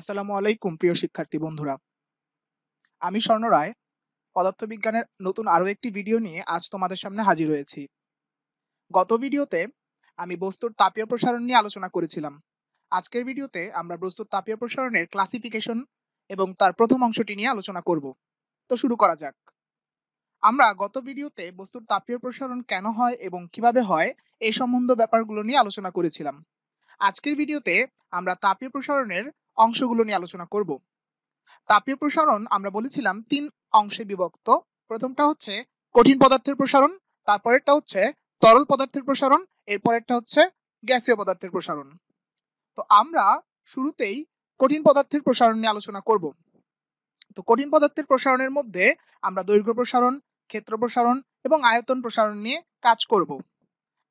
আসসালামু আলাইকুম প্রিয় শিক্ষার্থী বন্ধুরা আমি স্বর্ণ রায় পদার্থবিজ্ঞানের নতুন আরও একটি ভিডিও নিয়ে আজ তোমাদের সামনে হাজির হয়েছি গত ভিডিওতে আমি বস্তুর তাপীয় প্রসারণ নিয়ে আলোচনা করেছিলাম আজকের ভিডিওতে আমরা বস্তুর তাপীয় প্রসারণের ক্লাসিফিকেশন এবং তার প্রথম অংশটি নিয়ে আলোচনা করব তো শুরু করা যাক আমরা গত ভিডিওতে বস্তুর তাপীয় প্রসারণ কেন হয় এবং কিভাবে হয় এই সম্বন্ধ ব্যাপারগুলো নিয়ে আলোচনা করেছিলাম আজকের ভিডিওতে আমরা তাপীয় প্রসারণের অংশগুলো নিয়ে আলোচনা করব তাপীয় প্রসারণ আমরা বলেছিলাম তিন অংশে বিভক্ত প্রথমটা হচ্ছে কঠিন পদার্থের প্রসারণ তারপরেরটা হচ্ছে তরল পদার্থের প্রসারণ এরপরেরটা হচ্ছে গ্যাসীয় পদার্থের প্রসারণ তো আমরা শুরুতেই কঠিন পদার্থের প্রসারণ নিয়ে আলোচনা করব তো কঠিন পদার্থের প্রসারণের মধ্যে আমরা দৈর্ঘ্য প্রসারণ ক্ষেত্র প্রসারণ এবং আয়তন প্রসারণ নিয়ে কাজ করব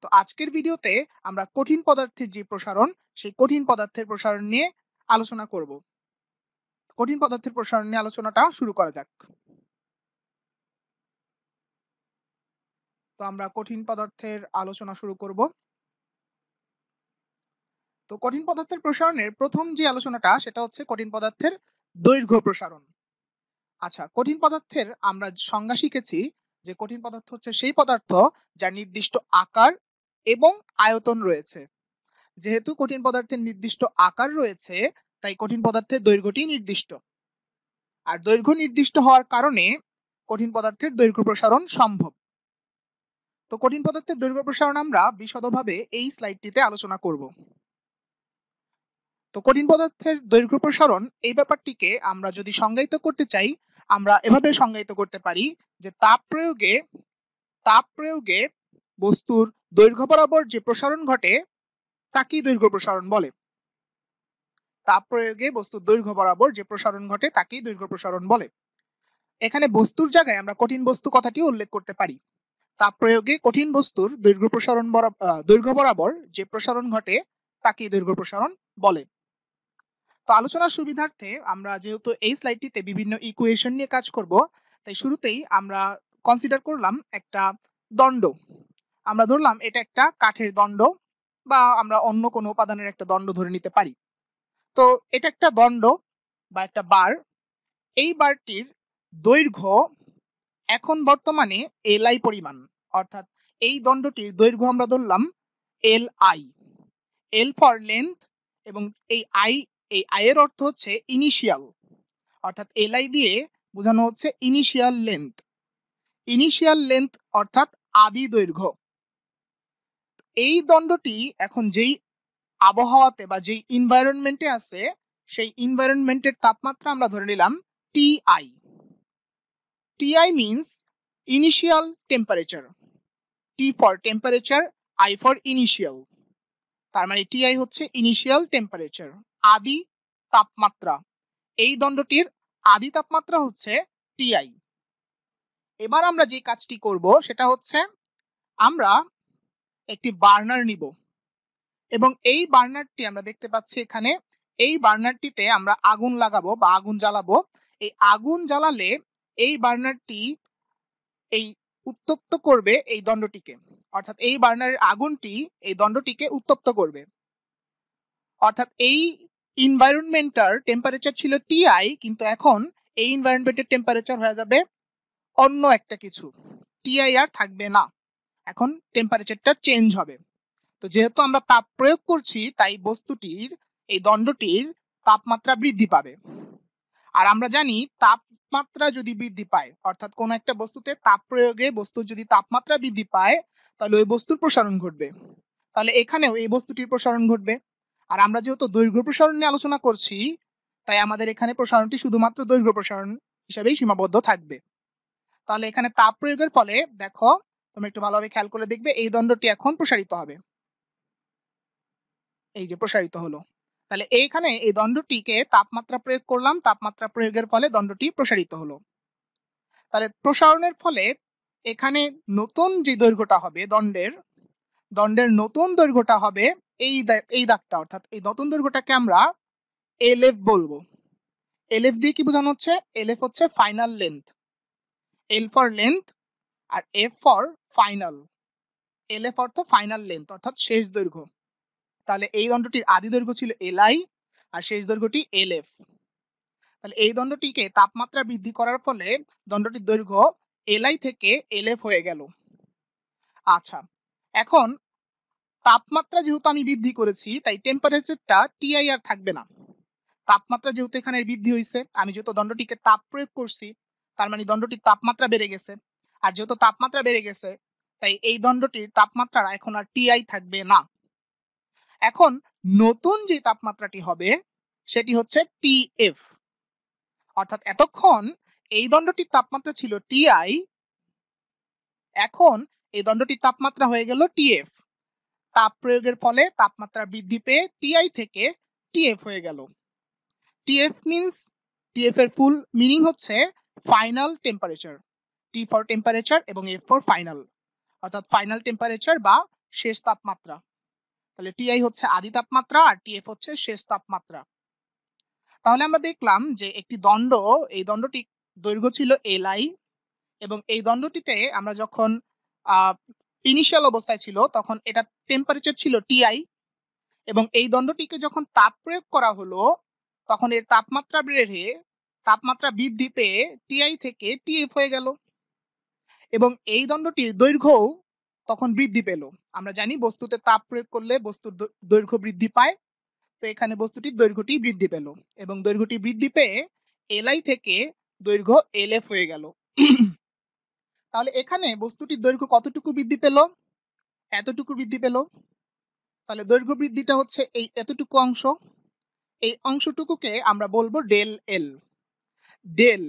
তো আজকের ভিডিওতে আমরা কঠিন পদার্থের যে প্রসারণ সেই কঠিন পদার্থের প্রসারণ নিয়ে আলোচনা করব কঠিন পদার্থের প্রসারণ নিয়ে আলোচনাটা শুরু করা যাক তো আমরা কঠিন পদার্থের আলোচনা শুরু করব তো কঠিন পদার্থের প্রসারণের প্রথম যে আলোচনাটা সেটা হচ্ছে কঠিন পদার্থের দৈর্ঘ্য প্রসারণ আচ্ছা কঠিন পদার্থের আমরা সংজ্ঞা শিখেছি যে কঠিন পদার্থ হচ্ছে সেই পদার্থ যার নির্দিষ্ট আকার এবং আয়তন রয়েছে যেহেতু কঠিন পদার্থের নির্দিষ্ট আকার রয়েছে তাই কঠিন পদার্থের দৈর্ঘ্যটি নির্দিষ্ট আর দৈর্ঘ্য নির্দিষ্ট হওয়ার কারণে কঠিন পদার্থের দৈর্ঘ্য প্রসারণ সম্ভব তো কঠিন পদার্থের দৈর্ঘ্য প্রসারণ আমরা বিশদভাবে এই স্লাইডটিতে আলোচনা করব তো কঠিন পদার্থের দৈর্ঘ্য প্রসারণ এই ব্যাপারটিকে আমরা যদি সংজ্ঞায়িত করতে চাই আমরা এভাবে সংজ্ঞায়িত করতে পারি যে তাপ প্রয়োগে তাপ প্রয়োগে বস্তুর দৈর্ঘ্য বরাবর যে প্রসারণ ঘটে তাকেই দৈর্ঘ্য প্রসারণ বলে তাপ প্রয়োগে বস্তুর দৈর্ঘ্য বরাবর যে প্রসারণ ঘটে তাকেই দৈর্ঘ্য প্রসারণ বলে এখানে বস্তুর জায়গায় আমরা কঠিন বস্তু কথাটি উল্লেখ করতে পারি তাপ প্রয়োগে কঠিন বস্তুর দৈর্ঘ্য প্রসারণ দৈর্ঘ্য বরাবর যে প্রসারণ ঘটে তাকেই দৈর্ঘ্য প্রসারণ বলে তো আলোচনার সুবিধার্থে আমরা যেহেতু এই স্লাইডটিতে বিভিন্ন ইকুয়েশন নিয়ে কাজ করব তাই শুরুতেই আমরা কনসিডার করলাম একটা দণ্ড আমরা ধরলাম এটা একটা কাঠের দণ্ড বা আমরা অন্য কোনো উপাদানের একটা দণ্ড ধরে নিতে পারি তো এটা একটা দণ্ড বা একটা বার এই বারটির দৈর্ঘ্য এখন বর্তমানে এলআই পরিমাণ অর্থাৎ এই দণ্ডটির দৈর্ঘ্য আমরা ধরলাম L I L for length এবং এই আই এই আয়ের অর্থ হচ্ছে ইনিশিয়াল অর্থাৎ এলআই দিয়ে বোঝানো হচ্ছে ইনিশিয়াল লেন্থ ইনিশিয়াল লেন্থ অর্থাৎ আদি দৈর্ঘ্য এই দণ্ডটি এখন যেই আবহাওয়াতে বা যেই এনভায়রনমেন্টে আছে সেই এনভায়রনমেন্টের তাপমাত্রা আমরা ধরে নিলাম TI TI means initial temperature T for temperature I for initial তার মানে টিআই হচ্ছে ইনিশিয়াল টেম্পারেচার আদি তাপমাত্রা এই দণ্ডটির আদি তাপমাত্রা হচ্ছে টিআই এবার আমরা যে কাজটি করব সেটা হচ্ছে আমরা একটি বার্নার নিব এবং এই বার্নারটি আমরা দেখতে পাচ্ছি এখানে এই বার্নারটিতে আমরা আগুন লাগাবো বা আগুন জ্বালাবো এই আগুন জ্বালালে এই বার্নারটি এই উত্তপ্ত করবে এই দণ্ডটিকে অর্থাৎ এই বার্নারের আগুনটি এই দণ্ডটিকে উত্তপ্ত করবে অর্থাৎ এই ইনভায়রনমেন্টার টেম্পারেচার ছিল টিআই কিন্তু এখন এই ইনভায়রনমেন্টের টেম্পারেচার হয়ে যাবে অন্য একটা কিছু টিআই আর থাকবে না এখন টেম্পারেচারটা চেঞ্জ হবে তো যেহেতু আমরা তাপ প্রয়োগ করছি তাই বস্তুটির এই দণ্ডটির তাপমাত্রা বৃদ্ধি পাবে আর আমরা জানি তাপমাত্রা যদি বৃদ্ধি পায় অর্থাৎ কোনো একটা বস্তুতে তাপ প্রয়োগে বস্তুর যদি তাপমাত্রা বৃদ্ধি পায় তাহলে ওই বস্তুর প্রসারণ ঘটবে তাহলে এখানেও এই বস্তুটির প্রসারণ ঘটবে আর আমরা যেহেতু দৈর্ঘ্য প্রসারণ নিয়ে আলোচনা করছি তাই আমাদের এখানে প্রসারণটি শুধুমাত্র দৈর্ঘ্য প্রসারণ হিসাবেই সীমাবদ্ধ থাকবে তাহলে এখানে তাপ প্রয়োগের ফলে দেখো তোমরা একটু ভালোভাবে খেয়াল করে দেখবে এই দণ্ডটি এখন প্রসারিত হবে এই যে প্রসারিত হলো তাহলে এইখানে এই দণ্ডটিকে তাপমাত্রা প্রয়োগ করলাম তাপমাত্রা প্রয়োগের ফলে দণ্ডটি প্রসারিত হলো তাহলে প্রসারণের ফলে এখানে নতুন যে দৈর্ঘ্যটা হবে দণ্ডের দণ্ডের নতুন দৈর্ঘ্যটা হবে এই এই দাগটা অর্থাৎ এই নতুন দৈর্ঘ্যটাকে আমরা এলএফ বলবো এলএফ দিয়ে কি বোঝানো হচ্ছে এলএফ হচ্ছে final length L for length আর F for final L F অর্থ ফাইনাল লেন্থ অর্থাৎ শেষ দৈর্ঘ্য তাহলে এই দণ্ডটির আদি দৈর্ঘ্য ছিল এল আই আর শেষ দৈর্ঘ্যটি এল এফ তাহলে এই দণ্ডটিকে তাপমাত্রা বৃদ্ধি করার ফলে দণ্ডটির দৈর্ঘ্য এলআই থেকে এলএফ হয়ে গেল আচ্ছা এখন তাপমাত্রা যেহেতু আমি বৃদ্ধি করেছি তাই টেম্পারেচারটা টিআই আর থাকবে না তাপমাত্রা যেহেতু এখানে বৃদ্ধি হয়েছে আমি যেহেতু দণ্ডটিকে তাপ প্রয়োগ করছি তার মানে দণ্ডটির তাপমাত্রা বেড়ে গেছে আর যেহেতু তাপমাত্রা বেড়ে গেছে তাই এই দণ্ডটির তাপমাত্রা এখন আর টিআই থাকবে না এখন নতুন যে তাপমাত্রাটি হবে সেটি হচ্ছে টিএফ অর্থাৎ এতক্ষণ এই দণ্ডটির তাপমাত্রা ছিল টিআই এখন এই দণ্ডটির তাপমাত্রা হয়ে গেল টিএফ তাপ প্রয়োগের ফলে তাপমাত্রা বৃদ্ধি পেয়ে টিআই থেকে টিএফ হয়ে গেল টিএফ মিনস টিএফ এর ফুল মিনিং হচ্ছে final temperature T for temperature এবং এফ ফর ফাইনাল অর্থাৎ ফাইনাল টেম্পারেচার বা শেষ তাপমাত্রা তাহলে টিআই হচ্ছে আদি তাপমাত্রা আর টিএফ হচ্ছে শেষ তাপমাত্রা তাহলে আমরা দেখলাম যে একটি দণ্ড এই দণ্ডটি দৈর্ঘ্য ছিল এলআই এবং এই দণ্ডটিতে আমরা যখন ইনিশিয়াল অবস্থায় ছিল তখন এটা টেম্পারেচার ছিল টিআই এবং এই দণ্ডটিকে যখন তাপ প্রয়োগ করা হলো তখন এর তাপমাত্রা বেড়ে তাপমাত্রা বৃদ্ধি পেয়ে টিআই থেকে টিএফ হয়ে গেল এবং এই দণ্ডটির দৈর্ঘ্যও তখন বৃদ্ধি পেল আমরা জানি বস্তুতে তাপ প্রয়োগ করলে বস্তুর দৈর্ঘ্য বৃদ্ধি পায় তো এখানে বস্তুটির দৈর্ঘ্যটি বৃদ্ধি পেল এবং দৈর্ঘ্যটি বৃদ্ধি পেয়ে এলআই থেকে দৈর্ঘ্য এলএফ হয়ে গেল তাহলে এখানে বস্তুটির দৈর্ঘ্য কতটুকু বৃদ্ধি পেল এতটুকু বৃদ্ধি পেল তাহলে দৈর্ঘ্য বৃদ্ধিটা হচ্ছে এই এতটুকু অংশ এই অংশটুকুকে আমরা বলবো ডেল এল ডেল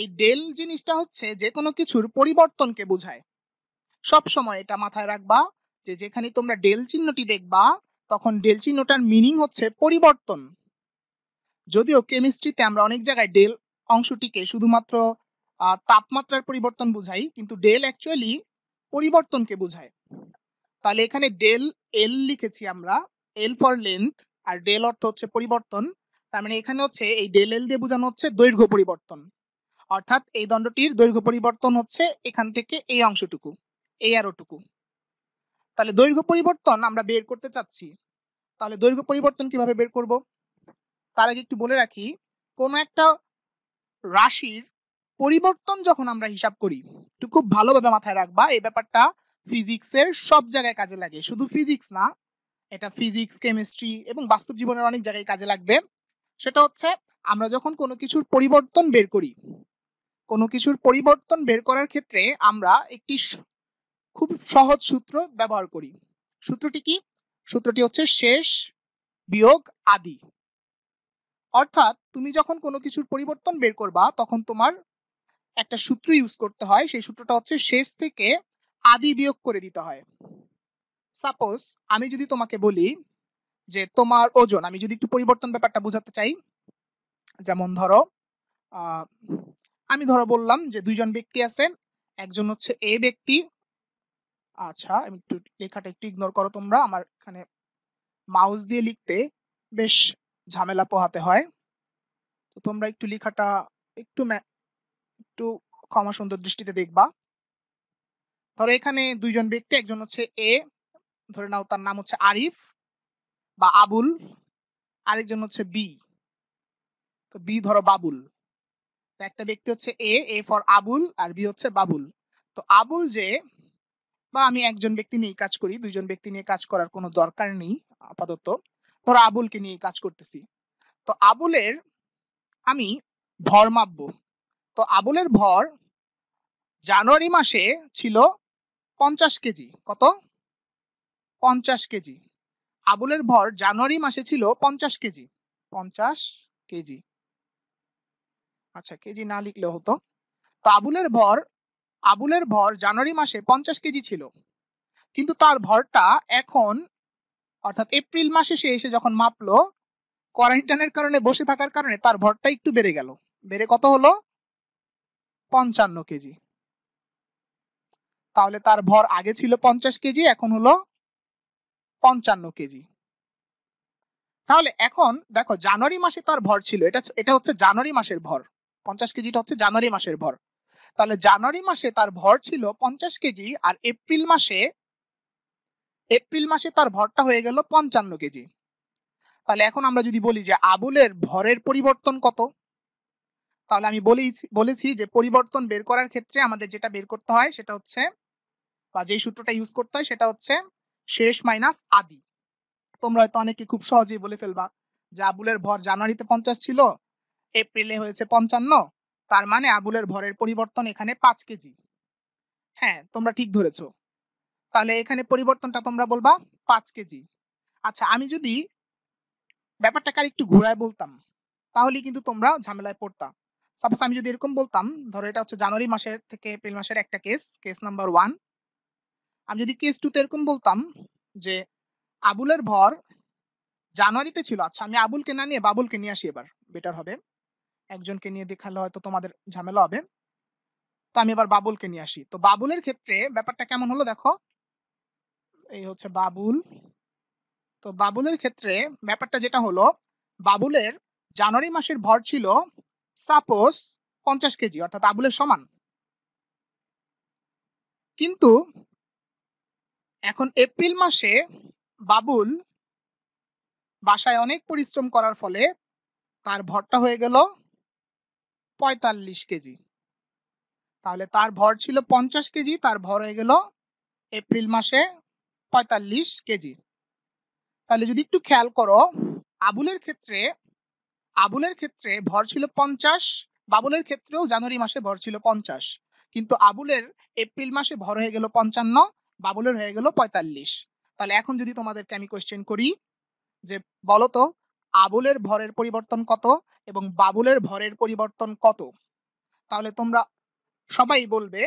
এই ডেল জিনিসটা হচ্ছে যে কোনো কিছুর পরিবর্তনকে বোঝায় সব সময় এটা মাথায় রাখবা যে যেখানে তোমরা ডেল চিহ্নটি দেখবা তখন ডেল চিহ্নটার মিনিং হচ্ছে পরিবর্তন যদিও কেমিস্ট্রিতে আমরা অনেক জায়গায় ডেল অংশটিকে শুধুমাত্র তাপমাত্রার পরিবর্তন বোঝাই কিন্তু ডেল অ্যাকচুয়ালি পরিবর্তনকে বোঝায় তাহলে এখানে ডেল এল লিখেছি আমরা এল ফর লেন্থ আর ডেল অর্থ হচ্ছে পরিবর্তন তার মানে এখানে হচ্ছে এই ডেল এল দিয়ে বোঝানো হচ্ছে দৈর্ঘ্য পরিবর্তন অর্থাৎ এই দণ্ডটির দৈর্ঘ্য পরিবর্তন হচ্ছে এখান থেকে এই অংশটুকু এই আরোটুকু তাহলে দৈর্ঘ্য পরিবর্তন আমরা বের করতে চাচ্ছি তাহলে দৈর্ঘ্য পরিবর্তন কিভাবে বের করব তার আগে একটু বলে রাখি কোনো একটা রাশির পরিবর্তন যখন আমরা হিসাব করি একটু খুব ভালোভাবে মাথায় রাখবা এই ব্যাপারটা ফিজিক্সের সব জায়গায় কাজে লাগে শুধু ফিজিক্স না এটা ফিজিক্স কেমিস্ট্রি এবং বাস্তব জীবনের অনেক জায়গায় কাজে লাগবে সেটা হচ্ছে আমরা যখন কোনো কিছুর পরিবর্তন বের করি কোনো কিছুর পরিবর্তন বের করার ক্ষেত্রে আমরা একটি খুব সহজ সূত্র ব্যবহার করি সূত্রটি কি সূত্রটি হচ্ছে শেষ বিয়োগ আদি অর্থাৎ তুমি যখন কোনো কিছুর পরিবর্তন বের করবা তখন তোমার একটা সূত্র ইউজ করতে হয় সেই সূত্রটা হচ্ছে শেষ থেকে আদি বিয়োগ করে দিতে হয় সাপোজ আমি যদি তোমাকে বলি যে তোমার ওজন আমি যদি একটু পরিবর্তন ব্যাপারটা বোঝাতে চাই যেমন ধরো আমি ধরো বললাম যে দুইজন ব্যক্তি আছে একজন হচ্ছে এ ব্যক্তি আচ্ছা আমি একটু লেখাটা একটু ইগনোর করো তোমরা আমার এখানে মাউস দিয়ে লিখতে বেশ ঝামেলা পোহাতে হয় তো তোমরা একটু লেখাটা একটু একটু ক্ষমা সুন্দর দৃষ্টিতে দেখবা ধরো এখানে দুইজন ব্যক্তি একজন হচ্ছে এ ধরে নাও তার নাম হচ্ছে আরিফ বা আবুল আরেকজন হচ্ছে বি তো বি ধরো বাবুল তো একটা ব্যক্তি হচ্ছে এ এ ফর আবুল আর বি হচ্ছে বাবুল তো আবুল যে বা আমি একজন ব্যক্তি নিয়ে কাজ করি দুইজন ব্যক্তি নিয়ে কাজ করার কোনো দরকার নেই আপাতত ধর আবুলকে নিয়ে কাজ করতেছি তো আবুলের আমি ভর মাপবো তো আবুলের ভর জানুয়ারি মাসে ছিল পঞ্চাশ কেজি কত পঞ্চাশ কেজি আবুলের ভর জানুয়ারি মাসে ছিল পঞ্চাশ কেজি পঞ্চাশ কেজি আচ্ছা কেজি না লিখলে হতো তো আবুলের ভর আবুলের ভর জানুয়ারি মাসে পঞ্চাশ কেজি ছিল কিন্তু তার ভরটা এখন অর্থাৎ এপ্রিল মাসে সে এসে যখন মাপলো কোয়ারেন্টাইনের কারণে বসে থাকার কারণে তার ভরটা একটু বেড়ে গেল বেড়ে কত হলো পঞ্চান্ন কেজি তাহলে তার ভর আগে ছিল পঞ্চাশ কেজি এখন হলো পঞ্চান্ন কেজি তাহলে এখন দেখো জানুয়ারি মাসে তার ভর ছিল এটা এটা হচ্ছে জানুয়ারি মাসের ভর পঞ্চাশ কেজিটা হচ্ছে জানুয়ারি মাসের ভর তাহলে জানুয়ারি মাসে তার ভর ছিল পঞ্চাশ কেজি আর এপ্রিল মাসে এপ্রিল মাসে তার ভরটা হয়ে গেল পঞ্চান্ন কেজি তাহলে এখন আমরা যদি বলি যে আবুলের ভরের পরিবর্তন কত তাহলে আমি বলেছি বলেছি যে পরিবর্তন বের করার ক্ষেত্রে আমাদের যেটা বের করতে হয় সেটা হচ্ছে বা যেই সূত্রটা ইউজ করতে হয় সেটা হচ্ছে শেষ মাইনাস আদি তোমরা হয়তো অনেকে খুব সহজেই বলে ফেলবা যে আবুলের ভর জানুয়ারিতে পঞ্চাশ ছিল এপ্রিলে হয়েছে পঞ্চান্ন তার মানে আবুলের ভরের পরিবর্তন এখানে পাঁচ কেজি হ্যাঁ তোমরা ঠিক ধরেছ তাহলে এখানে পরিবর্তনটা তোমরা বলবা পাঁচ কেজি আচ্ছা আমি যদি ব্যাপারটাকে একটু ঘুরায় বলতাম তাহলে কিন্তু তোমরা ঝামেলায় পড়তাম সাপোজ আমি যদি এরকম বলতাম ধরো এটা হচ্ছে জানুয়ারি মাসের থেকে এপ্রিল মাসের একটা কেস কেস নাম্বার ওয়ান আমি যদি কেস তে এরকম বলতাম যে আবুলের ভর জানুয়ারিতে ছিল আচ্ছা আমি আবুলকে না নিয়ে বাবুলকে নিয়ে আসি এবার বেটার হবে একজনকে নিয়ে দেখালে হয়তো তোমাদের ঝামেলা হবে তো আমি এবার বাবুলকে নিয়ে আসি তো বাবুলের ক্ষেত্রে ব্যাপারটা কেমন হলো দেখো এই হচ্ছে বাবুল তো বাবুলের ক্ষেত্রে ব্যাপারটা যেটা হলো বাবুলের জানুয়ারি মাসের ভর ছিল সাপোজ পঞ্চাশ কেজি অর্থাৎ আবুলের সমান কিন্তু এখন এপ্রিল মাসে বাবুল বাসায় অনেক পরিশ্রম করার ফলে তার ভরটা হয়ে গেল পঁয়তাল্লিশ কেজি তাহলে তার ভর ছিল পঞ্চাশ কেজি তার ভর হয়ে গেল এপ্রিল মাসে পঁয়তাল্লিশ কেজি তাহলে যদি একটু খেয়াল করো আবুলের ক্ষেত্রে আবুলের ক্ষেত্রে ভর ছিল পঞ্চাশ বাবুলের ক্ষেত্রেও জানুয়ারি মাসে ভর ছিল পঞ্চাশ কিন্তু আবুলের এপ্রিল মাসে ভর হয়ে গেল পঞ্চান্ন বাবুলের হয়ে গেল পঁয়তাল্লিশ তাহলে এখন যদি তোমাদেরকে আমি কোয়েশ্চেন করি যে বলো তো আবুলের ভরের পরিবর্তন কত এবং বাবুলের ভরের পরিবর্তন কত তাহলে তোমরা সবাই বলবে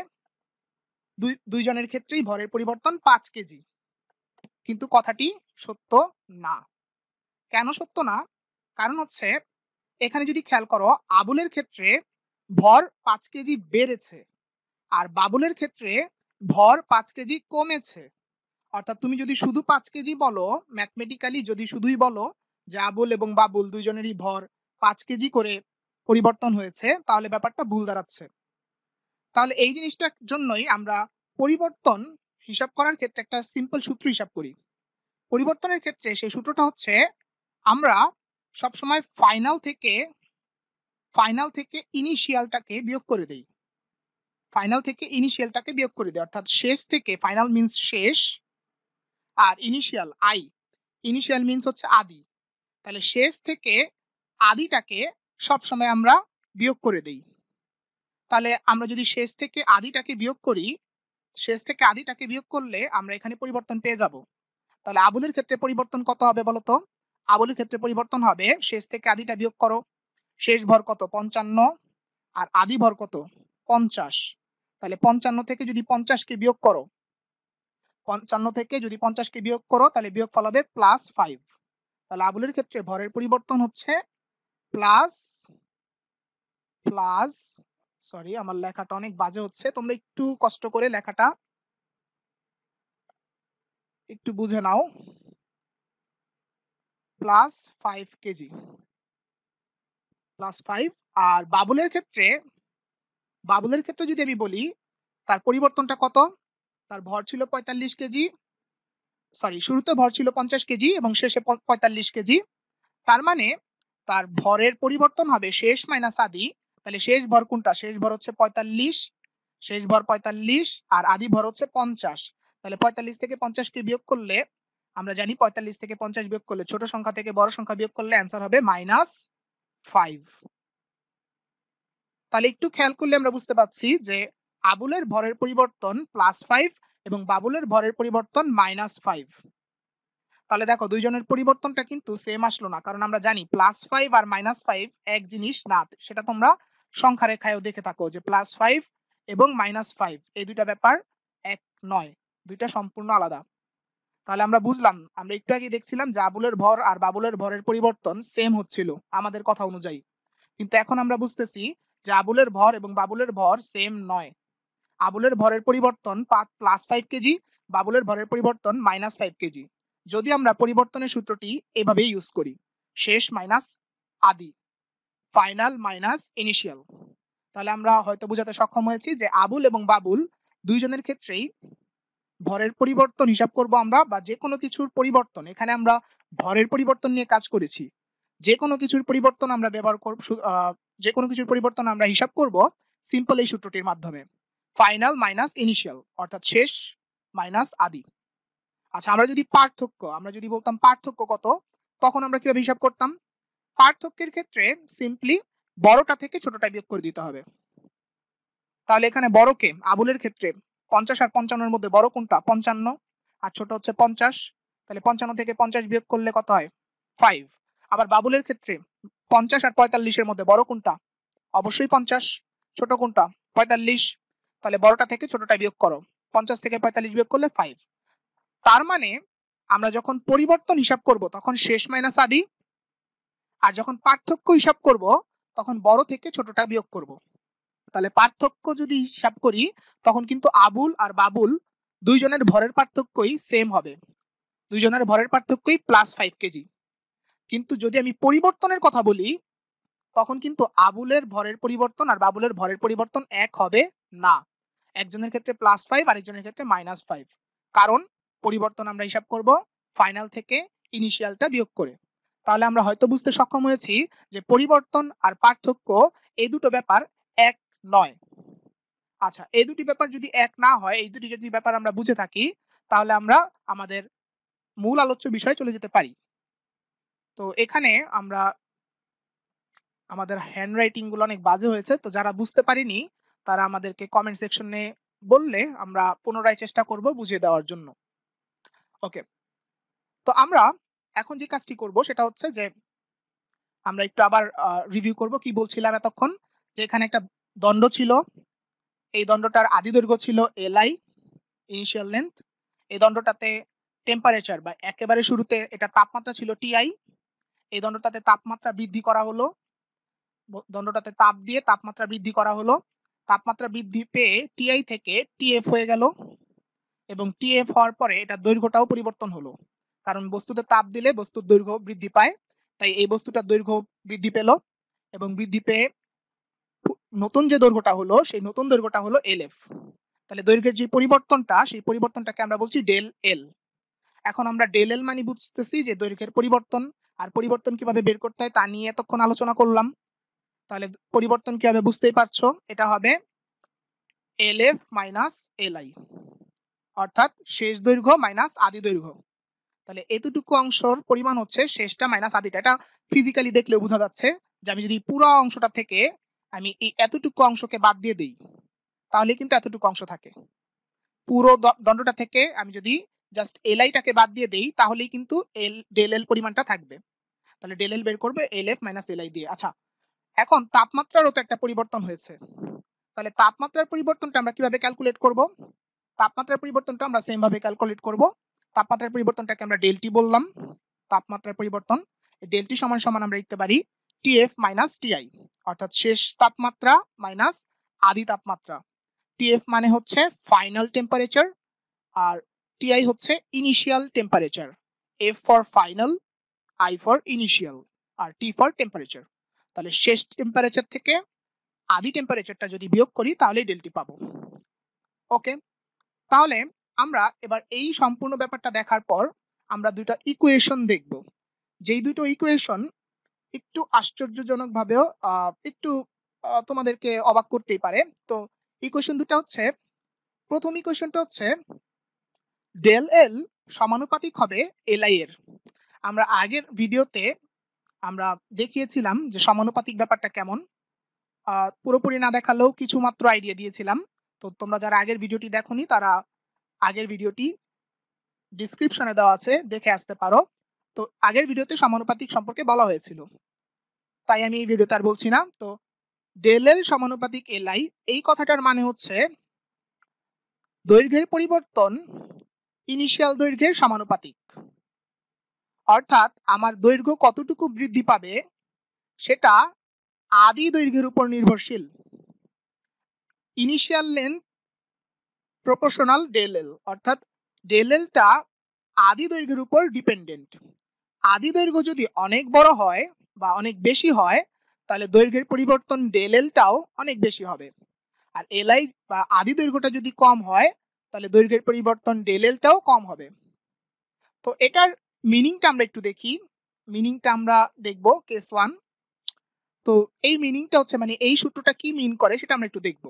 দুই দুইজনের ক্ষেত্রেই ভরের পরিবর্তন পাঁচ কেজি কিন্তু কথাটি সত্য না কেন সত্য না কারণ হচ্ছে এখানে যদি খেয়াল করো আবুলের ক্ষেত্রে ভর পাঁচ কেজি বেড়েছে আর বাবুলের ক্ষেত্রে ভর পাঁচ কেজি কমেছে অর্থাৎ তুমি যদি শুধু পাঁচ কেজি বলো ম্যাথমেটিক্যালি যদি শুধুই বলো যে আবুল এবং বাবুল দুইজনেরই ভর পাঁচ কেজি করে পরিবর্তন হয়েছে তাহলে ব্যাপারটা ভুল দাঁড়াচ্ছে তাহলে এই জিনিসটার জন্যই আমরা পরিবর্তন হিসাব করার ক্ষেত্রে একটা সিম্পল সূত্র হিসাব করি পরিবর্তনের ক্ষেত্রে সেই সূত্রটা হচ্ছে আমরা সবসময় ফাইনাল থেকে ফাইনাল থেকে ইনিশিয়ালটাকে বিয়োগ করে দেই ফাইনাল থেকে ইনিশিয়ালটাকে বিয়োগ করে দেয় অর্থাৎ শেষ থেকে ফাইনাল মিনস শেষ আর ইনিশিয়াল আই ইনিশিয়াল মিনস হচ্ছে আদি তাহলে শেষ থেকে আদিটাকে সবসময় আমরা বিয়োগ করে দেই তাহলে আমরা যদি শেষ থেকে আদিটাকে বিয়োগ করি শেষ থেকে আদিটাকে বিয়োগ করলে আমরা এখানে পরিবর্তন পেয়ে যাব তাহলে আবুলের ক্ষেত্রে পরিবর্তন কত হবে বলতো আবুলের ক্ষেত্রে পরিবর্তন হবে শেষ থেকে আদিটা বিয়োগ করো শেষ ভর কত পঞ্চান্ন আর আদি ভর কত পঞ্চাশ তাহলে পঞ্চান্ন থেকে যদি পঞ্চাশকে বিয়োগ করো পঞ্চান্ন থেকে যদি পঞ্চাশকে বিয়োগ করো তাহলে বিয়োগ ফল হবে প্লাস ফাইভ তাহলে আবুলের ক্ষেত্রে ভরের পরিবর্তন হচ্ছে প্লাস প্লাস সরি আমার লেখাটা অনেক বাজে হচ্ছে তোমরা একটু কষ্ট করে লেখাটা একটু বুঝে নাও plus five KG plus five আর বাবুলের ক্ষেত্রে বাবুলের ক্ষেত্রে যদি আমি বলি তার পরিবর্তনটা কত তার ভর ছিল পঁয়তাল্লিশ কেজি সরি শুরুতে ভর ছিল পঞ্চাশ কেজি এবং শেষে পঁয়তাল্লিশ কেজি তার মানে তার ভরের পরিবর্তন হবে শেষ মাইনাস আদি তাহলে শেষ ভর কোনটা শেষ ভর হচ্ছে পঁয়তাল্লিশ শেষ ভর পঁয়তাল্লিশ আর আদি ভর হচ্ছে পঞ্চাশ তাহলে পঁয়তাল্লিশ থেকে পঞ্চাশকে বিয়োগ করলে আমরা জানি পঁয়তাল্লিশ থেকে পঞ্চাশ বিয়োগ করলে ছোট সংখ্যা থেকে বড় সংখ্যা বিয়োগ করলে অ্যান্সার হবে মাইনাস ফাইভ তাহলে একটু খেয়াল করলে আমরা বুঝতে পারছি যে আবুলের ভরের পরিবর্তন প্লাস ফাইভ এবং বাবুলের ভরের পরিবর্তন মাইনাস ফাইভ তাহলে দেখো দুইজনের পরিবর্তনটা কিন্তু সেম আসলো না কারণ আমরা জানি প্লাস ফাইভ আর মাইনাস ফাইভ এক জিনিস না সেটা তোমরা সংখ্যা রেখায়ও দেখে থাকো যে প্লাস ফাইভ এবং মাইনাস ফাইভ এই দুইটা ব্যাপার এক নয় দুইটা সম্পূর্ণ আলাদা তাহলে আমরা বুঝলাম আমরা একটু আগে দেখছিলাম যে আবুলের ভর আর বাবুলের ভরের পরিবর্তন সেম হচ্ছিল আমাদের কথা অনুযায়ী কিন্তু এখন আমরা বুঝতেছি যে আবুলের ভর এবং বাবুলের ভর সেম নয় আবুলের ভরের পরিবর্তন প্লাস ফাইভ কেজি বাবুলের ভরের পরিবর্তন মাইনাস ফাইভ কেজি যদি আমরা পরিবর্তনের সূত্রটি এভাবেই ইউজ করি শেষ মাইনাস আদি ফাইনাল মাইনাস ইনিশিয়াল তাহলে আমরা হয়তো বোঝাতে সক্ষম হয়েছি যে আবুল এবং বাবুল দুইজনের ক্ষেত্রেই ভরের পরিবর্তন হিসাব করব আমরা বা যে কোনো কিছুর পরিবর্তন এখানে আমরা ভরের পরিবর্তন নিয়ে কাজ করেছি যে কোনো কিছুর পরিবর্তন আমরা ব্যবহার করব যে কোনো কিছুর পরিবর্তন আমরা হিসাব করব সিম্পল এই সূত্রটির মাধ্যমে ফাইনাল মাইনাস ইনিশিয়াল অর্থাৎ শেষ মাইনাস আদি আচ্ছা আমরা যদি পার্থক্য আমরা যদি বলতাম পার্থক্য কত তখন আমরা কিভাবে হিসাব করতাম পার্থক্যের ক্ষেত্রে সিম্পলি বড়টা থেকে ছোটটা বিয়োগ করে দিতে হবে তাহলে এখানে বড়কে আবুলের ক্ষেত্রে পঞ্চাশ আর পঞ্চান্নর মধ্যে বড় কোনটা পঞ্চান্ন আর ছোট হচ্ছে পঞ্চাশ তাহলে পঞ্চান্ন থেকে পঞ্চাশ বিয়োগ করলে কত হয় ফাইভ আবার বাবুলের ক্ষেত্রে পঞ্চাশ আর পঁয়তাল্লিশের মধ্যে বড় কোনটা অবশ্যই পঞ্চাশ ছোট কোনটা পঁয়তাল্লিশ তাহলে বড়টা থেকে ছোটটা বিয়োগ করো পঞ্চাশ থেকে পঁয়তাল্লিশ বিয়োগ করলে ফাইভ তার মানে আমরা যখন পরিবর্তন হিসাব করব তখন শেষ মাইনাস আদি আর যখন পার্থক্য হিসাব করব তখন বড় থেকে ছোটটা বিয়োগ করব তাহলে পার্থক্য যদি হিসাব করি তখন কিন্তু আবুল আর বাবুল দুইজনের ভরের পার্থক্যই সেম হবে দুইজনের ভরের পার্থক্যই প্লাস ফাইভ কেজি কিন্তু যদি আমি পরিবর্তনের কথা বলি তখন কিন্তু আবুলের ভরের পরিবর্তন আর বাবুলের ভরের পরিবর্তন এক হবে না একজনের ক্ষেত্রে প্লাস ফাইভ আরেকজনের ক্ষেত্রে মাইনাস ফাইভ কারণ পরিবর্তন আমরা হিসাব করব ফাইনাল থেকে ইনিশিয়ালটা বিয়োগ করে তাহলে আমরা হয়তো বুঝতে সক্ষম হয়েছি যে পরিবর্তন আর পার্থক্য এই দুটো ব্যাপার এক নয় আচ্ছা এই দুটি ব্যাপার যদি এক না হয় এই দুটি যদি ব্যাপার আমরা বুঝে থাকি তাহলে আমরা আমাদের মূল আলোচ্য বিষয়ে চলে যেতে পারি তো এখানে আমরা আমাদের হ্যান্ড রাইটিংগুলো অনেক বাজে হয়েছে তো যারা বুঝতে পারিনি তারা আমাদেরকে কমেন্ট সেকশনে বললে আমরা পুনরায় চেষ্টা করব বুঝিয়ে দেওয়ার জন্য ওকে তো আমরা এখন যে কাজটি করব সেটা হচ্ছে যে আমরা একটু আবার রিভিউ করব কি বলছিলাম এতক্ষণ যে এখানে একটা দণ্ড ছিল এই দণ্ডটার আদি দৈর্ঘ্য ছিল এলআই ইনিশিয়াল লেন্থ এই দণ্ডটাতে টেম্পারেচার বা একেবারে শুরুতে এটা তাপমাত্রা ছিল টিআই এই দণ্ডটাতে তাপমাত্রা বৃদ্ধি করা হলো দণ্ডটাতে তাপ দিয়ে তাপমাত্রা বৃদ্ধি করা হলো তাপমাত্রা বৃদ্ধি পেয়ে টিআই থেকে টিএফ হয়ে গেল এবং টিএফ হওয়ার পরে এটা দৈর্ঘ্যটাও পরিবর্তন হলো কারণ বস্তুতে তাপ দিলে বস্তুর দৈর্ঘ্য বৃদ্ধি পায় তাই এই বস্তুটার দৈর্ঘ্য বৃদ্ধি পেল এবং বৃদ্ধি পেয়ে নতুন যে দৈর্ঘ্যটা হলো সেই নতুন দৈর্ঘ্যটা হলো এল এফ তাহলে দৈর্ঘ্যের যে পরিবর্তনটা সেই পরিবর্তনটাকে আমরা বলছি ডেল এল এখন আমরা ডেল এল মানে বুঝতেছি যে দৈর্ঘ্যের পরিবর্তন আর পরিবর্তন কিভাবে বের করতে হয় তা নিয়ে এতক্ষণ আলোচনা করলাম তাহলে পরিবর্তন কি হবে বুঝতেই পারছো এটা হবে L F minus L I অর্থাৎ শেষ দৈর্ঘ্য মাইনাস আদি দৈর্ঘ্য তাহলে এতটুকু অংশর পরিমাণ হচ্ছে শেষটা মাইনাস আদিটা এটা ফিজিক্যালি দেখলে বোঝা যাচ্ছে যে আমি যদি পুরো অংশটা থেকে আমি এই এতটুকু অংশকে বাদ দিয়ে দিই তাহলে কিন্তু এতটুকু অংশ থাকে পুরো দণ্ডটা থেকে আমি যদি জাস্ট এলআইটাকে বাদ দিয়ে দিই তাহলেই কিন্তু এল ডেল এল পরিমাণটা থাকবে তাহলে ডেল এল বের করবে এল এফ মাইনাস এলআই দিয়ে আচ্ছা এখন তাপমাত্রারও তো একটা পরিবর্তন হয়েছে তাহলে তাপমাত্রার পরিবর্তনটা আমরা কিভাবে ক্যালকুলেট করব তাপমাত্রার পরিবর্তনটা আমরা সেমভাবে ক্যালকুলেট করব তাপমাত্রার পরিবর্তনটাকে আমরা ডেলটি বললাম তাপমাত্রার পরিবর্তন ডেলটি সমান সমান আমরা লিখতে পারি টিএফ মাইনাস টিআই অর্থাৎ শেষ তাপমাত্রা মাইনাস আদি তাপমাত্রা টিএফ মানে হচ্ছে ফাইনাল টেম্পারেচার আর টিআই হচ্ছে initial temperature F for final I for initial আর টি ফর টেম্পারেচার তাহলে শেষ টেম্পারেচার থেকে আদি টেম্পারেচারটা যদি বিয়োগ করি তাহলে ডেলটি পাবো ওকে তাহলে আমরা এবার এই সম্পূর্ণ ব্যাপারটা দেখার পর আমরা দুটো ইকুয়েশন দেখব যেই দুটো ইকুয়েশন একটু আশ্চর্যজনকভাবেও একটু তোমাদেরকে অবাক করতেই পারে তো ইকুয়েশন দুটো হচ্ছে প্রথম ইকুয়েশনটা হচ্ছে ডেল এল সমানুপাতিক হবে এলআই এর আমরা আগের ভিডিওতে আমরা দেখিয়েছিলাম যে সমানুপাতিক ব্যাপারটা কেমন পুরোপুরি না দেখালেও কিছু মাত্র আইডিয়া দিয়েছিলাম তো তোমরা যারা আগের ভিডিওটি দেখোনি তারা আগের ভিডিওটি ডিসক্রিপশনে দেওয়া আছে দেখে আসতে পারো তো আগের ভিডিওতে সমানুপাতিক সম্পর্কে বলা হয়েছিল তাই আমি এই ভিডিওতে আর বলছি না তো ডেল এল সমানুপাতিক এলআই এই কথাটার মানে হচ্ছে দৈর্ঘ্যের পরিবর্তন ইনিশিয়াল দৈর্ঘ্যের সমানুপাতিক অর্থাৎ আমার দৈর্ঘ্য কতটুকু বৃদ্ধি পাবে সেটা আদি দৈর্ঘ্যের উপর নির্ভরশীল initial length proportional del L অর্থাৎ ডেল এলটা আদি দৈর্ঘ্যের উপর ডিপেন্ডেন্ট আদি দৈর্ঘ্য যদি অনেক বড় হয় বা অনেক বেশি হয় তাহলে দৈর্ঘ্যের পরিবর্তন ডেল এলটাও অনেক বেশি হবে আর এলআই বা আদি দৈর্ঘ্যটা যদি কম হয় তাহলে দৈর্ঘ্যের পরিবর্তন ডেল এলটাও কম হবে তো এটার মিনিংটা আমরা একটু দেখি মিনিংটা আমরা দেখব কেস ওয়ান তো এই মিনিংটা হচ্ছে মানে এই সূত্রটা কি মিন করে সেটা আমরা একটু দেখব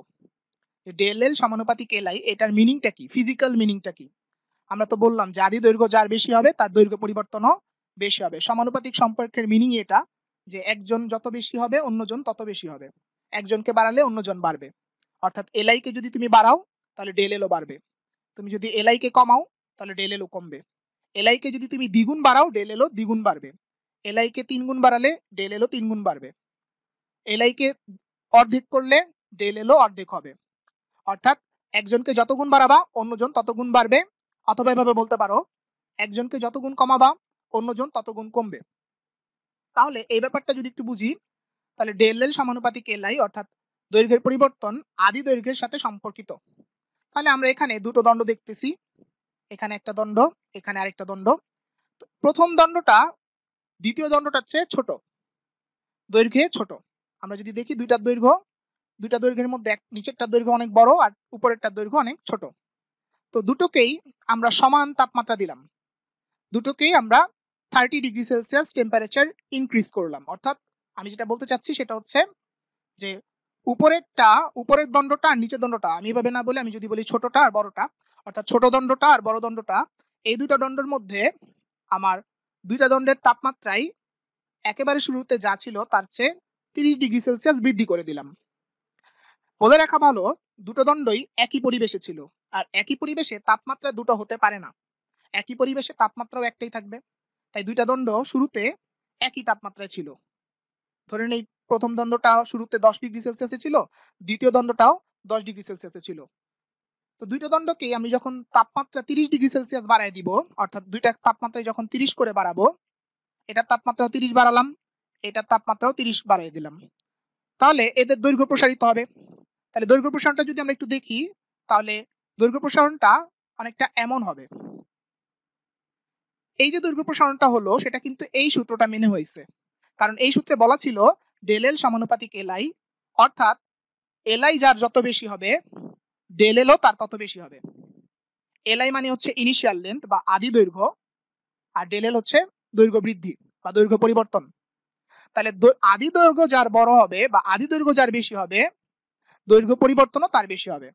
ডেল এল সমানুপাতিক এলআই এটার মিনিংটা কি ফিজিক্যাল মিনিংটা কি আমরা তো বললাম যে আদি দৈর্ঘ্য যার বেশি হবে তার দৈর্ঘ্য পরিবর্তনও বেশি হবে সমানুপাতিক সম্পর্কের মিনিং এটা যে একজন যত বেশি হবে অন্যজন তত বেশি হবে একজনকে বাড়ালে অন্যজন বাড়বে অর্থাৎ এলআইকে যদি তুমি বাড়াও তাহলে ডেল এলও বাড়বে তুমি যদি এলআইকে কমাও তাহলে ডেল এলও কমবে এলআইকে যদি তুমি দ্বিগুণ বাড়াও ডেল এলও দ্বিগুণ বাড়বে এলআইকে তিন গুণ বাড়ালে ডেল এলও তিন গুণ বাড়বে এলআইকে অর্ধেক করলে ডেল এলও অর্ধেক হবে অর্থাৎ একজনকে যত গুণ বাড়াবা অন্যজন তত গুণ বাড়বে অথবা এভাবে বলতে পারো একজনকে যত গুণ কমাবা অন্যজন তত গুণ কমবে তাহলে এই ব্যাপারটা যদি একটু বুঝি তাহলে ডেল এল সমানুপাতিক এলআই অর্থাৎ দৈর্ঘ্যের পরিবর্তন আদি দৈর্ঘ্যের সাথে সম্পর্কিত তাহলে আমরা এখানে দুটো দণ্ড দেখতেছি এখানে একটা দণ্ড এখানে আরেকটা দণ্ড প্রথম দণ্ডটা দ্বিতীয় দণ্ডটার চেয়ে ছোট দৈর্ঘ্যে ছোট আমরা যদি দেখি দুইটার দৈর্ঘ্য দুইটা দৈর্ঘ্যের মধ্যে এক নিচেরটার দৈর্ঘ্য অনেক বড় আর উপরেরটার দৈর্ঘ্য অনেক ছোট তো দুটোকেই আমরা সমান তাপমাত্রা দিলাম দুটোকেই আমরা thirty degree Celsius temperature increase করলাম অর্থাৎ আমি যেটা বলতে চাচ্ছি সেটা হচ্ছে যে উপরেরটা উপরের দণ্ডটা আর নিচের দণ্ডটা আমি এভাবে না বলে আমি যদি বলি ছোটটা আর বড়টা অর্থাৎ ছোট দণ্ডটা আর বড় দণ্ডটা এই দুটো দণ্ডের মধ্যে আমার দুইটা দণ্ডের তাপমাত্রাই একেবারে শুরুতে যা ছিল তার চেয়ে তিরিশ ডিগ্রি সেলসিয়াস বৃদ্ধি করে দিলাম বলে রাখা ভালো দুটো দণ্ডই একই পরিবেশে ছিল আর একই পরিবেশে তাপমাত্রা দুটো হতে পারে না একই পরিবেশে তাপমাত্রাও একটাই থাকবে তাই দুইটা দণ্ড শুরুতে একই তাপমাত্রায় ছিল ধরে নেই প্রথম দণ্ডটা শুরুতে দশ ডিগ্রি সেলসিয়াসে ছিল দ্বিতীয় দণ্ডটাও দশ ডিগ্রি সেলসিয়াসে ছিল তো দুইটা দণ্ডকে আমি যখন তাপমাত্রা তিরিশ ডিগ্রি সেলসিয়াস বাড়াই দিব অর্থাৎ দুইটা তাপমাত্রায় যখন তিরিশ করে বাড়াবো এটার তাপমাত্রাও তিরিশ বাড়ালাম এটার তাপমাত্রাও তিরিশ বাড়াই দিলাম তাহলে এদের দৈর্ঘ্য প্রসারিত হবে তাহলে দৈর্ঘ্য প্রসারণটা যদি আমরা একটু দেখি তাহলে দৈর্ঘ্য প্রসারণটা অনেকটা এমন হবে এই যে দৈর্ঘ্য প্রসারণটা হলো সেটা কিন্তু এই সূত্রটা মেনে হয়েছে কারণ এই সূত্রে বলা ছিল ডেল এল সমানুপাতিক এলআই অর্থাৎ এলআই যার যত বেশি হবে ডেল এলও তার তত বেশি হবে এলআই মানে হচ্ছে ইনিশিয়াল লেন্থ বা আদি দৈর্ঘ্য আর ডেল এল হচ্ছে দৈর্ঘ্য বৃদ্ধি বা দৈর্ঘ্য পরিবর্তন তাহলে আদি দৈর্ঘ্য যার বড় হবে বা আদি দৈর্ঘ্য যার বেশি হবে দৈর্ঘ্য পরিবর্তনও তার বেশি হবে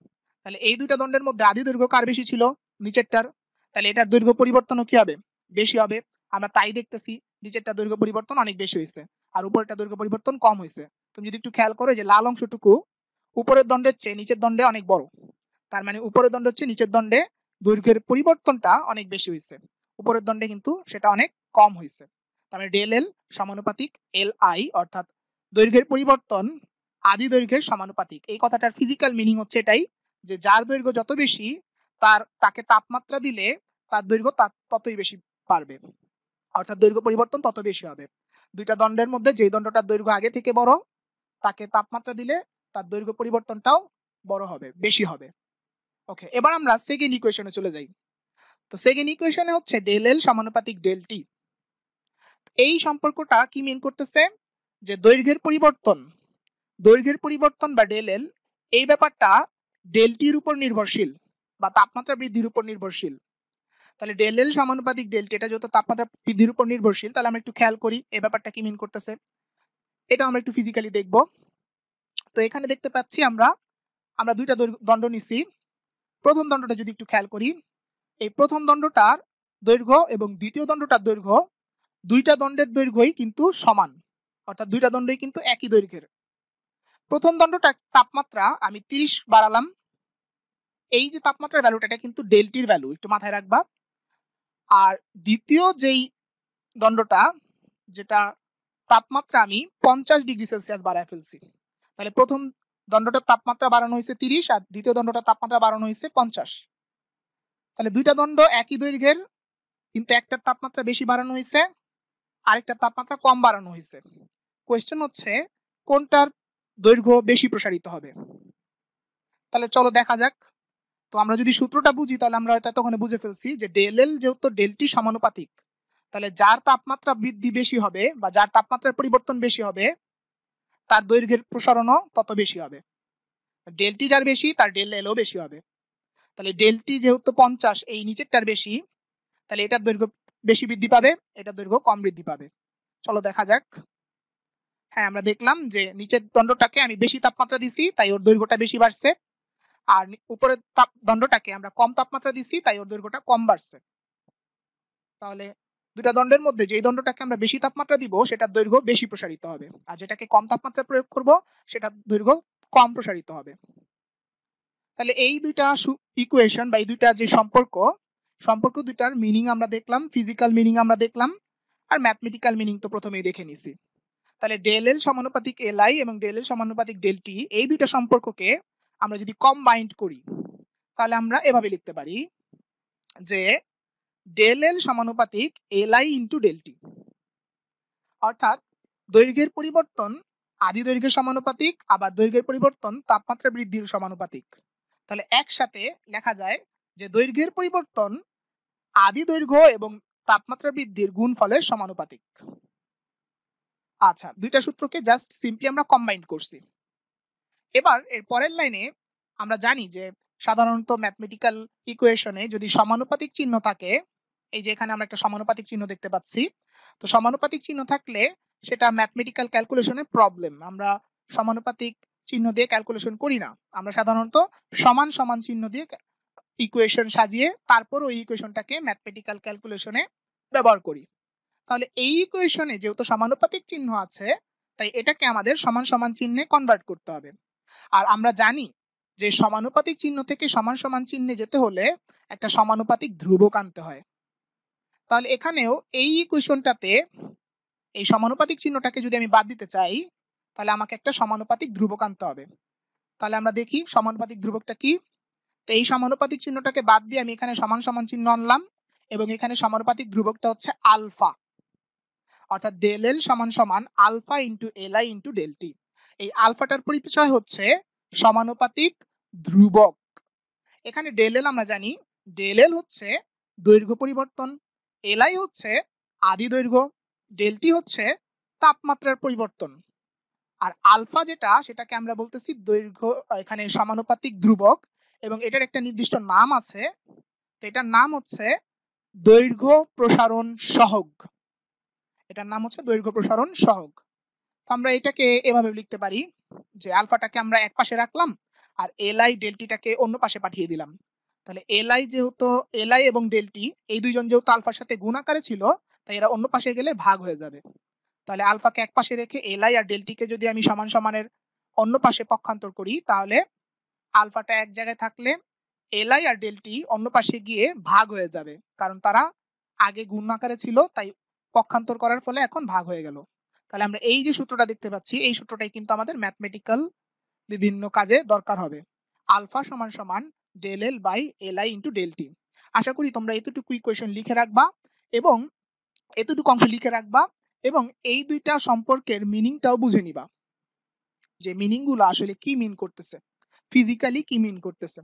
তাহলে এই দুইটা দণ্ডের মধ্যে আদি দৈর্ঘ্য কার বেশি ছিল নিচেরটার তাহলে এটার দৈর্ঘ্য পরিবর্তনও কি হবে বেশি হবে আমরা তাই দেখতেছি নিচেরটা দৈর্ঘ্য পরিবর্তন অনেক বেশি হয়েছে আর উপরেরটা দৈর্ঘ্য পরিবর্তন কম হয়েছে তুমি যদি একটু খেয়াল করো যে লাল অংশটুকু উপরের দণ্ডের চেয়ে নিচের দণ্ডে অনেক বড় তার মানে উপরের দণ্ড হচ্ছে নিচের দণ্ডে দৈর্ঘ্যের পরিবর্তনটা অনেক বেশি হয়েছে উপরের দণ্ডে কিন্তু সেটা অনেক কম হয়েছে তার মানে ডেল এল সমানুপাতিক এল আই অর্থাৎ দৈর্ঘ্যের পরিবর্তন আদি দৈর্ঘ্যের সমানুপাতিক এই কথাটার ফিজিক্যাল মিনিং হচ্ছে এটাই যে যার দৈর্ঘ্য যত বেশি তার তাকে তাপমাত্রা দিলে তার দৈর্ঘ্য তার ততই বেশি পারবে অর্থাৎ দৈর্ঘ্য পরিবর্তন তত বেশি হবে দুইটা দণ্ডের মধ্যে যে দণ্ডটার দৈর্ঘ্য আগে থেকে বড় তাকে তাপমাত্রা দিলে তার দৈর্ঘ্য পরিবর্তনটাও বড় হবে বেশি হবে ওকে এবার আমরা সেকেন্ড ইকুয়েশনে চলে যাই তো সেকেন্ড ইকুয়েশনে হচ্ছে ডেল এল সমানুপাতিক ডেল টি এই সম্পর্কটা কি মিন করতেছে যে দৈর্ঘ্যের পরিবর্তন দৈর্ঘ্যের পরিবর্তন বা ডেল এল এই ব্যাপারটা ডেলটির উপর নির্ভরশীল বা তাপমাত্রা বৃদ্ধির উপর নির্ভরশীল তাহলে ডেল এল সমানুপাতিক ডেল টি এটা যত তাপমাত্রা বৃদ্ধির উপর নির্ভরশীল তাহলে আমরা একটু খেয়াল করি এই ব্যাপারটা কি মিন করতেছে এটা আমরা একটু ফিজিক্যালি দেখবো তো এখানে দেখতে পাচ্ছি আমরা আমরা দুইটা দণ্ড নিছি প্রথম দণ্ডটা যদি একটু খেয়াল করি এই প্রথম দণ্ডটার দৈর্ঘ্য এবং দ্বিতীয় দণ্ডটার দৈর্ঘ্য দুইটা দণ্ডের দৈর্ঘ্যই কিন্তু সমান অর্থাৎ দুইটা দণ্ডই কিন্তু একই দৈর্ঘ্যের প্রথম দণ্ডটা তাপমাত্রা আমি তিরিশ বাড়ালাম এই যে তাপমাত্রার ভ্যালুটা এটা কিন্তু ডেলটির ভ্যালু একটু মাথায় রাখবা আর দ্বিতীয় যেই দণ্ডটা যেটা তাপমাত্রা আমি পঞ্চাশ ডিগ্রি সেলসিয়াস বাড়ায় ফেলছি তাহলে প্রথম দণ্ডটার তাপমাত্রা বাড়ানো হয়েছে তিরিশ আর দ্বিতীয় দণ্ডটার তাপমাত্রা বাড়ানো হয়েছে পঞ্চাশ তাহলে দুইটা দণ্ড একই দৈর্ঘ্যের কিন্তু একটার তাপমাত্রা বেশি বাড়ানো হয়েছে আরেকটার তাপমাত্রা কম বাড়ানো হয়েছে কোয়েশ্চেন হচ্ছে কোনটার দৈর্ঘ্য বেশি প্রসারিত হবে তাহলে চলো দেখা যাক তো আমরা যদি সূত্রটা বুঝি তাহলে আমরা হয়তো এতক্ষণে বুঝে ফেলছি যে ডেল এল যেহেতু ডেলটি সমানুপাতিক তাহলে যার তাপমাত্রা বৃদ্ধি বেশি হবে বা যার তাপমাত্রার পরিবর্তন বেশি হবে তার দৈর্ঘ্যের প্রসারণও তত বেশি হবে ডেলটি যার বেশি তার ডেল এলও বেশি হবে তাহলে ডেলটি যেহেতু পঞ্চাশ এই নিচেরটার বেশি তাহলে এটার দৈর্ঘ্য বেশি বৃদ্ধি পাবে এটার দৈর্ঘ্য কম বৃদ্ধি পাবে চলো দেখা যাক হ্যাঁ আমরা দেখলাম যে নিচের দণ্ডটাকে আমি বেশি তাপমাত্রা দিছি তাই ওর দৈর্ঘ্যটা বেশি বাড়ছে আর উপরের তাপ দণ্ডটাকে আমরা কম তাপমাত্রা দিছি তাই ওর দৈর্ঘ্যটা কম বাড়ছে তাহলে দুটা দণ্ডের মধ্যে যেই দণ্ডটাকে আমরা বেশি তাপমাত্রা দিব সেটার দৈর্ঘ্য বেশি প্রসারিত হবে আর যেটাকে কম তাপমাত্রা প্রয়োগ করব সেটার দৈর্ঘ্য কম প্রসারিত হবে তাহলে এই দুইটা ইকুয়েশন বা এই দুইটা যে সম্পর্ক সম্পর্ক দুইটার মিনিং আমরা দেখলাম ফিজিক্যাল মিনিং আমরা দেখলাম আর ম্যাথমেটিক্যাল মিনিং তো প্রথমেই দেখে নিছি তাহলে ডেল এল সমানুপাতিক এল আই এবং ডেল এল সমানুপাতিক ডেল টি এই দুইটা সম্পর্ককে আমরা যদি কম্বাইন্ড করি তাহলে আমরা এভাবে লিখতে পারি যে ডেল এল সমানুপাতিক L I into del T অর্থাৎ দৈর্ঘ্যের পরিবর্তন আদি দৈর্ঘ্যের সমানুপাতিক আবার দৈর্ঘ্যের পরিবর্তন তাপমাত্রা বৃদ্ধির সমানুপাতিক তাহলে একসাথে লেখা যায় যে দৈর্ঘ্যের পরিবর্তন আদি দৈর্ঘ্য এবং তাপমাত্রা বৃদ্ধির গুণফলের সমানুপাতিক আচ্ছা দুইটা সূত্রকে জাস্ট সিম্পলি আমরা কম্বাইন্ড করছি এবার এর পরের লাইনে আমরা জানি যে সাধারণত ম্যাথমেটিক্যাল ইকুয়েশনে যদি সমানুপাতিক চিহ্ন থাকে এই যে এখানে আমরা একটা সমানুপাতিক চিহ্ন দেখতে পাচ্ছি তো সমানুপাতিক চিহ্ন থাকলে সেটা ম্যাথমেটিক্যাল ক্যালকুলেশনের প্রবলেম আমরা সমানুপাতিক চিহ্ন দিয়ে ক্যালকুলেশন করি না আমরা সাধারণত সমান সমান চিহ্ন দিয়ে ইকুয়েশন সাজিয়ে তারপর ওই ইকুয়েশনটাকে ম্যাথমেটিক্যাল ক্যালকুলেশনে ব্যবহার করি তাহলে এই ইকুয়েশনে যেহেতু সমানুপাতিক চিহ্ন আছে তাই এটাকে আমাদের সমান সমান চিহ্নে কনভার্ট করতে হবে আর আমরা জানি যে সমানুপাতিক চিহ্ন থেকে সমান সমান চিহ্নে যেতে হলে একটা সমানুপাতিক ধ্রুবক আনতে হয় তাহলে এখানেও এই ইকুয়েশনটাতে এই সমানুপাতিক চিহ্নটাকে যদি আমি বাদ দিতে চাই তাহলে আমাকে একটা সমানুপাতিক ধ্রুবক আনতে হবে তাহলে আমরা দেখি সমানুপাতিক ধ্রুবকটা কি তো এই সমানুপাতিক চিহ্নটাকে বাদ দিয়ে আমি এখানে সমান সমান চিহ্ন আনলাম এবং এখানে সমানুপাতিক ধ্রুবকটা হচ্ছে আলফা অর্থাৎ ডেল এল সমান সমান alpha into L I into del T এই আলফাটার পরিচয় হচ্ছে সমানুপাতিক ধ্রুবক এখানে ডেল এল আমরা জানি ডেল এল হচ্ছে দৈর্ঘ্য পরিবর্তন এলআই হচ্ছে আদি দৈর্ঘ্য ডেলটি হচ্ছে তাপমাত্রার পরিবর্তন আর আলফা যেটা সেটাকে আমরা বলতেছি দৈর্ঘ্য এখানে সমানুপাতিক ধ্রুবক এবং এটার একটা নির্দিষ্ট নাম আছে তো এটার নাম হচ্ছে দৈর্ঘ্য প্রসারণ সহগ এটার নাম হচ্ছে দৈর্ঘ্য প্রসারণ সহগ তো আমরা এটাকে এভাবে লিখতে পারি যে আলফাটাকে আমরা এক পাশে রাখলাম আর এলআই ডেলটিটাকে অন্য পাশে পাঠিয়ে দিলাম তাহলে এলআই যেহেতু এলআই এবং ডেলটি এই দুইজন যেহেতু আলফার সাথে গুণ আকারে ছিল তাই এরা অন্য পাশে গেলে ভাগ হয়ে যাবে তাহলে আলফাকে এক পাশে রেখে এলআই আর ডেলটিকে যদি আমি সমান সমানের অন্য পাশে পক্ষান্তর করি তাহলে আলফাটা এক জায়গায় থাকলে এলআই আর ডেলটি অন্য পাশে গিয়ে ভাগ হয়ে যাবে কারণ তারা আগে গুণ আকারে ছিল তাই পক্ষান্তর করার ফলে এখন ভাগ হয়ে গেল তাহলে আমরা এই যে সূত্রটা দেখতে পাচ্ছি এই সূত্রটাই কিন্তু আমাদের ম্যাথমেটিক্যাল বিভিন্ন কাজে দরকার হবে আলফা সমান সমান del L by L I into del T আশা করি তোমরা এতটুকু ইকুয়েশন লিখে রাখবা এবং এতটুকু অংশ লিখে রাখবা এবং এই দুইটা সম্পর্কের মিনিংটাও বুঝে নিবা যে মিনিংগুলো আসলে কি মিন করতেছে ফিজিক্যালি কি মিন করতেছে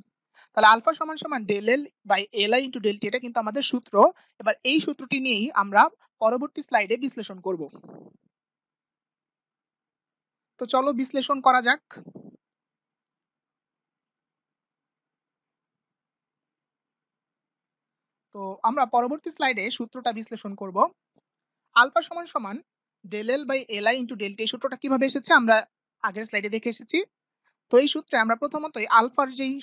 তাহলে আলফা সমান সমান del L by L I into del T এটা কিন্তু আমাদের সূত্র এবার এই সূত্রটি নিয়েই আমরা পরবর্তী স্লাইডে বিশ্লেষণ করব তো চলো বিশ্লেষণ করা যাক তো আমরা পরবর্তী স্লাইডে সূত্রটা বিশ্লেষণ করব আলফা সমান সমান del L by L I into delta এই সূত্রটা কীভাবে এসেছে আমরা আগের স্লাইডে দেখে এসেছি তো এই সূত্রে আমরা প্রথমত আলফার যেই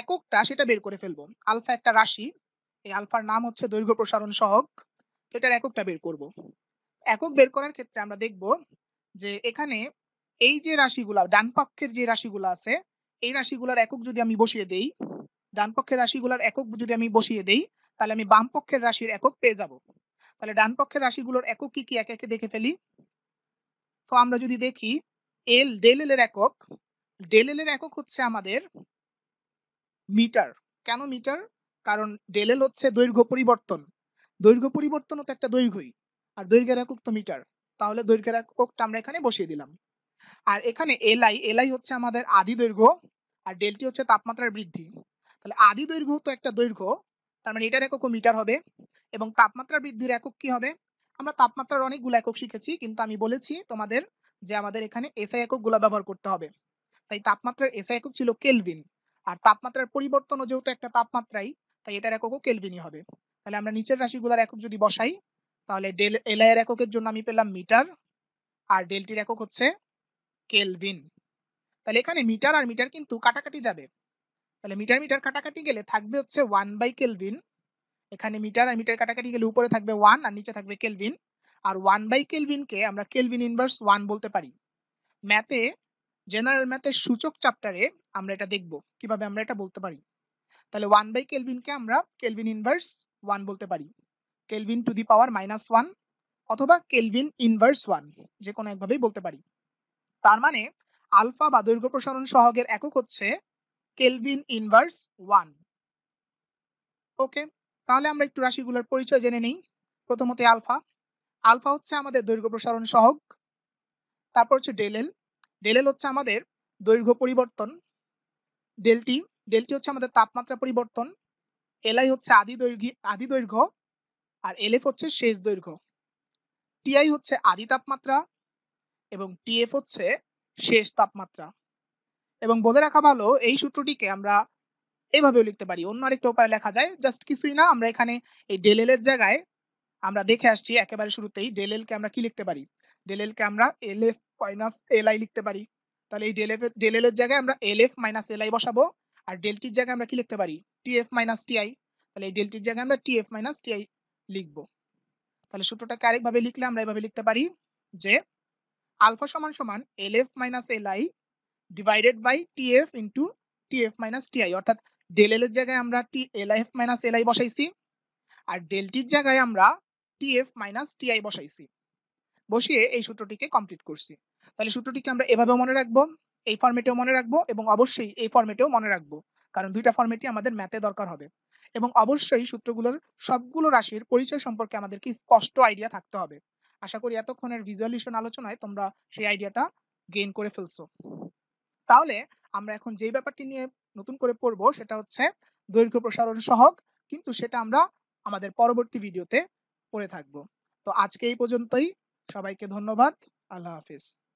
এককটা সেটা বের করে ফেলবো আলফা একটা রাশি এই আলফার নাম হচ্ছে দৈর্ঘ্য প্রসারণ সহগ এটার এককটা বের করব একক বের করার ক্ষেত্রে আমরা দেখব যে এখানে এই যে রাশিগুলা ডানপক্ষের যে রাশিগুলো আছে এই রাশিগুলার একক যদি আমি বসিয়ে দেই ডানপক্ষের রাশিগুলার একক যদি আমি বসিয়ে দেই তাহলে আমি বাম পক্ষের রাশির একক পেয়ে যাব তাহলে ডান পক্ষের রাশিগুলোর একক কি কি একে একে দেখে ফেলি তো আমরা যদি দেখি এল ডেল এল এর একক ডেল এল এর একক হচ্ছে আমাদের মিটার কেন মিটার কারণ ডেল এল হচ্ছে দৈর্ঘ্য পরিবর্তন দৈর্ঘ্য পরিবর্তনও তো একটা দৈর্ঘ্যই আর দৈর্ঘ্যের একক তো মিটার তাহলে দৈর্ঘ্যের এককটা আমরা এখানে বসিয়ে দিলাম আর এখানে এলআই এলআই হচ্ছে আমাদের আদি দৈর্ঘ্য আর ডেলটি হচ্ছে তাপমাত্রার বৃদ্ধি তাহলে আদি দৈর্ঘ্য তো একটা দৈর্ঘ্য তার মানে এটার একক মিটার হবে এবং তাপমাত্রা বৃদ্ধির একক কি হবে আমরা তাপমাত্রার অনেকগুলো একক শিখেছি কিন্তু আমি বলেছি তোমাদের যে আমাদের এখানে এসআই এককগুলো ব্যবহার করতে হবে তাই তাপমাত্রার এসআই একক ছিল কেলভিন আর তাপমাত্রার পরিবর্তনও যেহেতু একটা তাপমাত্রাই তাই এটার এককও কেলভিনই হবে তাহলে আমরা নিচের রাশিগুলোর একক যদি বসাই তাহলে ডেল এলআইয়ের এককের জন্য আমি পেলাম মিটার আর ডেলটির একক হচ্ছে কেলভিন তাহলে এখানে মিটার আর মিটার কিন্তু কাটাকাটি যাবে তাহলে মিটার মিটার কাটাকাটি গেলে থাকবে হচ্ছে ওয়ান বাই কেলভিন এখানে মিটার আর মিটার কাটাকাটি গেলে উপরে থাকবে ওয়ান আর নিচে থাকবে কেলভিন আর ওয়ান বাই কেলভিনকে আমরা কেলভিন ইনভার্স ওয়ান বলতে পারি ম্যাথে জেনারেল ম্যাথের সূচক চ্যাপ্টারে আমরা এটা দেখব কিভাবে আমরা এটা বলতে পারি তাহলে ওয়ান বাই কেলভিনকে আমরা কেলভিন ইনভার্স ওয়ান বলতে পারি kelvin to the power minus one অথবা কেলভিন ইনভার্স ওয়ান যে কোনো একভাবেই বলতে পারি তার মানে আলফা বা দৈর্ঘ্য প্রসারণ সহগের একক হচ্ছে কেলভিন ইনভার্স ওয়ান ওকে তাহলে আমরা একটু রাশিগুলোর পরিচয় জেনে নিই প্রথমত আলফা আলফা হচ্ছে আমাদের দৈর্ঘ্য প্রসারণ সহক তারপর হচ্ছে ডেলেল ডেলেল হচ্ছে আমাদের দৈর্ঘ্য পরিবর্তন ডেলটি ডেলটি হচ্ছে আমাদের তাপমাত্রা পরিবর্তন এলআই হচ্ছে আদি দৈর্ঘ্য আদি দৈর্ঘ্য আর এলএফ হচ্ছে শেষ দৈর্ঘ্য টিআই হচ্ছে আদি তাপমাত্রা এবং টিএফ হচ্ছে শেষ তাপমাত্রা এবং বলে রাখা ভালো এই সূত্রটিকে আমরা এভাবেও লিখতে পারি অন্য আরেকটা উপায় লেখা যায় জাস্ট কিছুই না আমরা এখানে এই ডেল এর জায়গায় আমরা দেখে আসছি একেবারে শুরুতেই ডেল এলকে আমরা কি লিখতে পারি ডেল এলকে আমরা L F minus L I লিখতে পারি তাহলে এই ডেল এফ ডেল এর জায়গায় আমরা L F minus L I বসাবো আর ডেলটির জায়গায় আমরা কি লিখতে পারি T F minus T I তাহলে এই ডেলটির জায়গায় আমরা T F minus T I লিখবো তাহলে সূত্রটাকে আরেকভাবে লিখলে আমরা এভাবে লিখতে পারি যে আলফা সমান সমান L F minus L I divided by TF into TF minus TI অর্থাৎ ডেল এল এর জায়গায় আমরা T L F minus L I বসাইছি আর ডেলটির জায়গায় আমরা টিএফ মাইনাস টিআই বসাইছি বসিয়ে এই সূত্রটিকে কমপ্লিট করছি তাহলে সূত্রটিকে আমরা এভাবেও মনে রাখবো এই ফর্মেটেও মনে রাখবো এবং অবশ্যই এই ফর্মেটেও মনে রাখবো কারণ দুইটা ফর্মেটই আমাদের ম্যাথে দরকার হবে এবং অবশ্যই সূত্রগুলোর সবগুলো রাশির পরিচয় সম্পর্কে আমাদেরকে স্পষ্ট আইডিয়া থাকতে হবে আশা করি এতক্ষণের ভিজুয়ালিশন আলোচনায় তোমরা সেই আইডিয়াটা গেইন করে ফেলছো তাহলে আমরা এখন যেই ব্যাপারটি নিয়ে নতুন করে পড়বো সেটা হচ্ছে দৈর্ঘ্য প্রসারণ সহক কিন্তু সেটা আমরা আমাদের পরবর্তী ভিডিওতে পড়ে থাকব তো আজকে এই পর্যন্তই সবাইকে ধন্যবাদ আল্লাহ হাফিজ